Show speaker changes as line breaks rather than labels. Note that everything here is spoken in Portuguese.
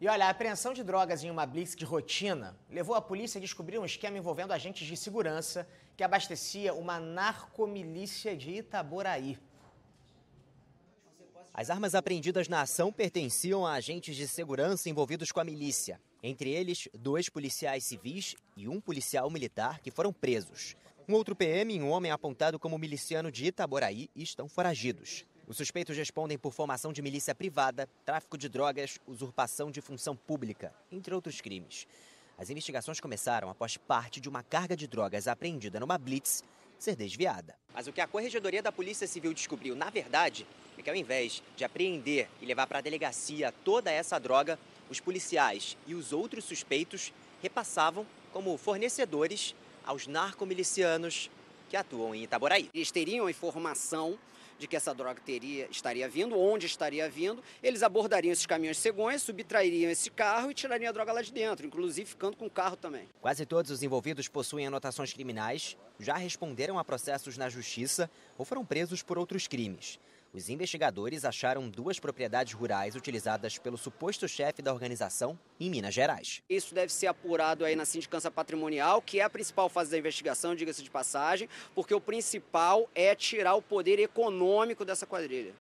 E olha, a apreensão de drogas em uma blitz de rotina levou a polícia a descobrir um esquema envolvendo agentes de segurança que abastecia uma narcomilícia de Itaboraí.
As armas apreendidas na ação pertenciam a agentes de segurança envolvidos com a milícia. Entre eles, dois policiais civis e um policial militar que foram presos. Um outro PM e um homem apontado como miliciano de Itaboraí estão foragidos. Os suspeitos respondem por formação de milícia privada, tráfico de drogas, usurpação de função pública, entre outros crimes. As investigações começaram após parte de uma carga de drogas apreendida numa blitz ser desviada. Mas o que a Corregedoria da Polícia Civil descobriu, na verdade, é que ao invés de apreender e levar para a delegacia toda essa droga, os policiais e os outros suspeitos repassavam como fornecedores
aos narcomilicianos que atuam em Itaboraí. Eles teriam informação de que essa droga teria, estaria vindo, onde estaria vindo, eles abordariam esses caminhões cegonhas, subtrairiam esse carro e tirariam a droga lá de dentro, inclusive ficando com o carro também.
Quase todos os envolvidos possuem anotações criminais, já responderam a processos na justiça ou foram presos por outros crimes. Os investigadores acharam duas propriedades rurais utilizadas pelo suposto chefe da organização em Minas Gerais.
Isso deve ser apurado aí na sindicância patrimonial, que é a principal fase da investigação, diga-se de passagem, porque o principal é tirar o poder econômico dessa quadrilha.